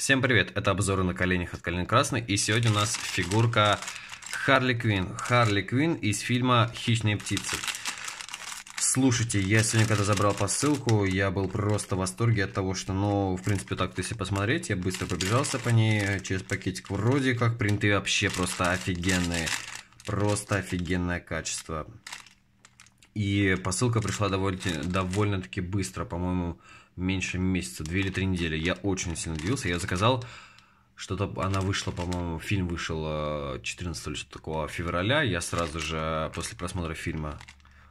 Всем привет, это обзоры на коленях от Калин Красный, и сегодня у нас фигурка Харли Квин. Харли Квин из фильма «Хищные птицы». Слушайте, я сегодня, когда забрал посылку, я был просто в восторге от того, что, ну, в принципе, так, если посмотреть, я быстро пробежался по ней через пакетик. Вроде как принты вообще просто офигенные. Просто офигенное качество. И посылка пришла довольно-таки довольно быстро, по-моему, меньше месяца, две или три недели. Я очень сильно удивился. Я заказал что-то, она вышла, по-моему, фильм вышел 14 э, или что-то такого февраля. Я сразу же после просмотра фильма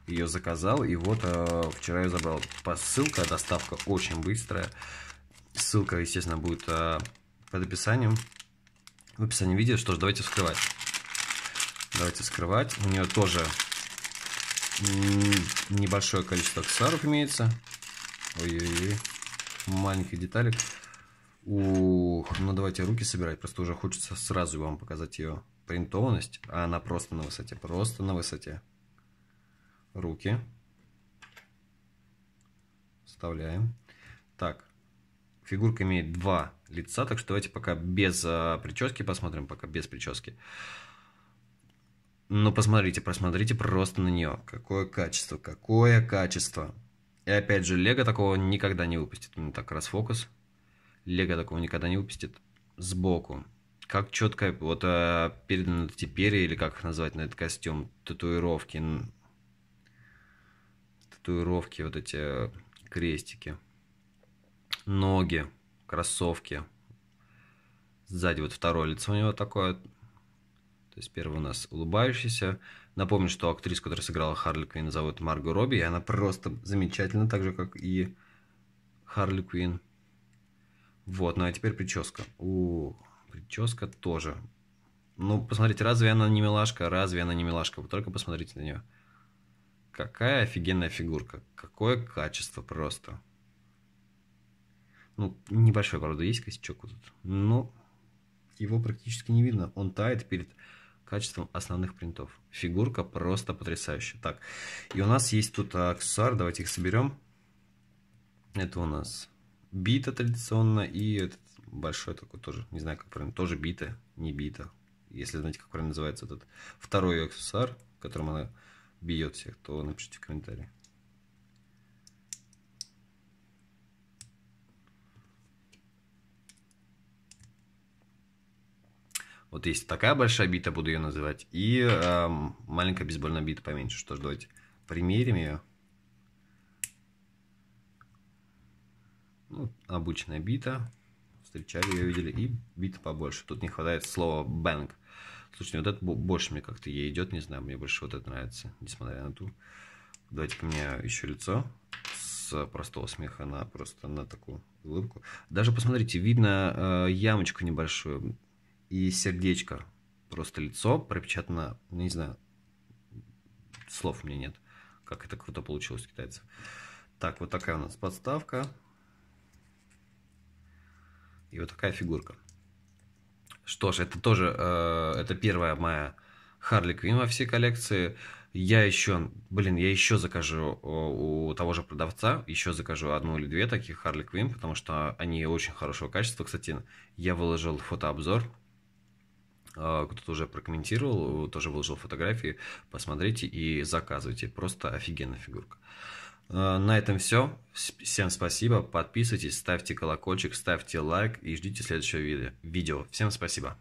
ее заказал. И вот э, вчера я забрал. Посылка, доставка очень быстрая. Ссылка, естественно, будет э, под описанием. В описании видео. Что ж, давайте вскрывать. Давайте вскрывать. У нее тоже небольшое количество аксессуаров имеется. Ой-ой-ой. Маленький деталик. Ух, ну давайте руки собирать. Просто уже хочется сразу вам показать ее принтованность. А она просто на высоте. Просто на высоте. Руки. Вставляем. Так. Фигурка имеет два лица, так что давайте пока без э, прически посмотрим, пока без прически. Ну, посмотрите, посмотрите просто на нее. Какое качество, какое качество. И опять же, Лего такого никогда не выпустит. у ну, меня так, расфокус. Лего такого никогда не выпустит. Сбоку. Как четко вот э, передано теперь, или как их назвать на этот костюм, татуировки. Татуировки, вот эти э, крестики. Ноги, кроссовки. Сзади вот второе лицо у него такое то есть первый у нас улыбающийся. Напомню, что актриса, которая сыграла Харли Квин, зовут Марго Робби, и она просто замечательна, так же, как и Харли Квин. Вот, ну а теперь прическа. У прическа тоже. Ну, посмотрите, разве она не милашка? Разве она не милашка? Вы только посмотрите на нее. Какая офигенная фигурка. Какое качество просто. Ну, небольшой, правда, есть косячок вот тут. Но его практически не видно. Он тает перед качеством основных принтов. Фигурка просто потрясающая. Так, и у нас есть тут аксессуар, давайте их соберем. Это у нас бита традиционно и этот большой такой тоже, не знаю, как правильно, тоже бита, не бита. Если знаете, как правильно называется этот второй аксессуар, которым она бьет всех, то напишите в комментарии. Вот есть такая большая бита, буду ее называть, и э, маленькая бейсбольная бита поменьше. Что ж, давайте примерим ее. Ну, обычная бита. Встречали ее, видели. И бита побольше. Тут не хватает слова «бэнк». Слушайте, вот это больше мне как-то ей идет, не знаю, мне больше вот это нравится, несмотря на ту. Давайте-ка мне еще лицо с простого смеха на просто на такую улыбку. Даже посмотрите, видно э, ямочку небольшую и сердечко. Просто лицо пропечатано, ну, не знаю, слов у меня нет, как это круто получилось китайцы. Так, вот такая у нас подставка. И вот такая фигурка. Что ж, это тоже, э, это первая моя Харли Квин во всей коллекции. Я еще, блин, я еще закажу у того же продавца, еще закажу одну или две таких Харли Квин, потому что они очень хорошего качества. Кстати, я выложил фотообзор а, кто-то уже прокомментировал, тоже выложил фотографии, посмотрите и заказывайте. Просто офигенная фигурка. А, на этом все. Всем спасибо. Подписывайтесь, ставьте колокольчик, ставьте лайк и ждите следующего видео. Всем спасибо.